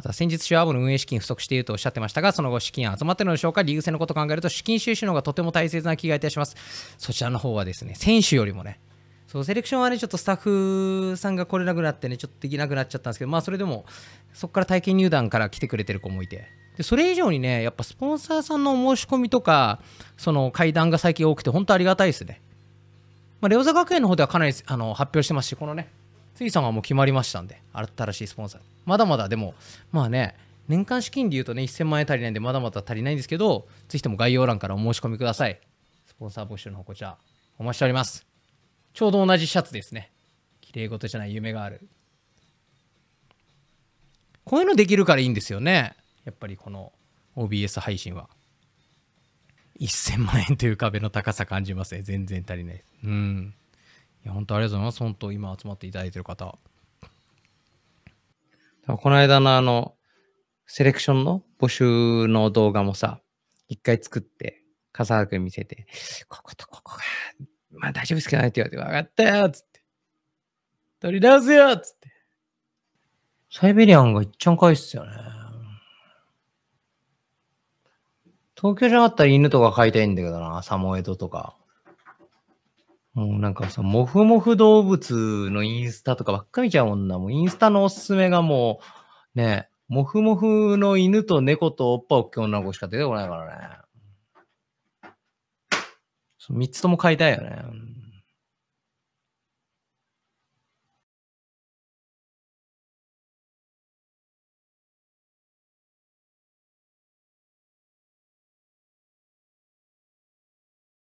あとは先日、シュアーボの運営資金不足しているとおっしゃってましたが、その後、資金集まってるのでしょうか、リーグ戦のことを考えると、資金収集の方がとても大切な気がいたします。そちらの方はですね、選手よりもね、そうセレクションはね、ちょっとスタッフさんが来れなくなってね、ちょっとできなくなっちゃったんですけど、まあ、それでも、そこから体験入団から来てくれてる子もいて。でそれ以上にね、やっぱスポンサーさんの申し込みとか、その会談が最近多くて、本当ありがたいですね。まあ、レオザ学園の方ではかなりあの発表してますし、このね、杉さんはもう決まりましたんで新しいスポンサーまだまだでもまあね年間資金で言うとね1000万円足りないんでまだまだ足りないんですけどぜひとも概要欄からお申し込みくださいスポンサー募集の方こちらお待ちしておりますちょうど同じシャツですね綺麗事じゃない夢があるこういうのできるからいいんですよねやっぱりこの OBS 配信は1000万円という壁の高さ感じますね全然足りないうんいや、本当ありがとうございます。本当、今集まっていただいてる方。この間のあの、セレクションの募集の動画もさ、一回作って、笠原くん見せて、こことここが、まあ大丈夫ですけどって言われて、分かったよっつって。取り直すよっつって。サイベリアンがいっちゃんかいっすよね。東京じゃなかったら犬とか飼いたいんだけどな、サモエドとか。もうなんかさ、もふもふ動物のインスタとかばっか見ちゃうもんな。もうインスタのおすすめがもう、ね、もふもふの犬と猫とおっぱおっき女の子しか出てこないからね。3つとも買いたいよね。